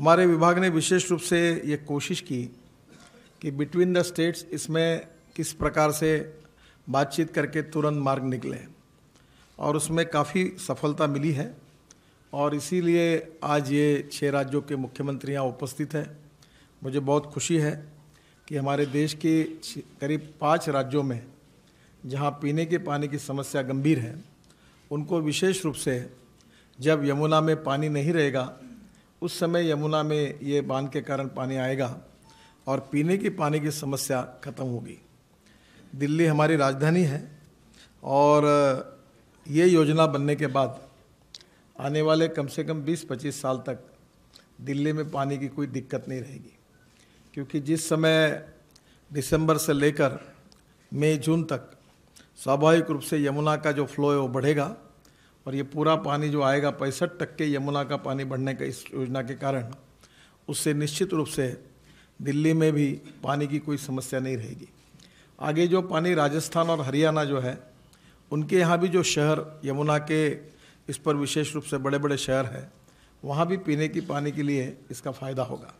हमारे विभाग ने विशेष रूप से ये कोशिश की कि बिटवीन द स्टेट्स इसमें किस प्रकार से बातचीत करके तुरंत मार्ग निकले और उसमें काफ़ी सफलता मिली है और इसीलिए आज ये छः राज्यों के मुख्यमंत्री यहाँ उपस्थित हैं मुझे बहुत खुशी है कि हमारे देश के करीब पाँच राज्यों में जहाँ पीने के पानी की समस्या गंभीर है उनको विशेष रूप से जब यमुना में पानी नहीं रहेगा उस समय यमुना में ये बांध के कारण पानी आएगा और पीने की पानी की समस्या खत्म होगी दिल्ली हमारी राजधानी है और ये योजना बनने के बाद आने वाले कम से कम 20-25 साल तक दिल्ली में पानी की कोई दिक्कत नहीं रहेगी क्योंकि जिस समय दिसंबर से लेकर मई जून तक स्वाभाविक रूप से यमुना का जो फ्लो है वो बढ़ेगा और ये पूरा पानी जो आएगा पैंसठ टक्के यमुना का पानी बढ़ने का इस योजना के कारण उससे निश्चित रूप से दिल्ली में भी पानी की कोई समस्या नहीं रहेगी आगे जो पानी राजस्थान और हरियाणा जो है उनके यहाँ भी जो शहर यमुना के इस पर विशेष रूप से बड़े बड़े शहर हैं वहाँ भी पीने की पानी के लिए इसका फ़ायदा होगा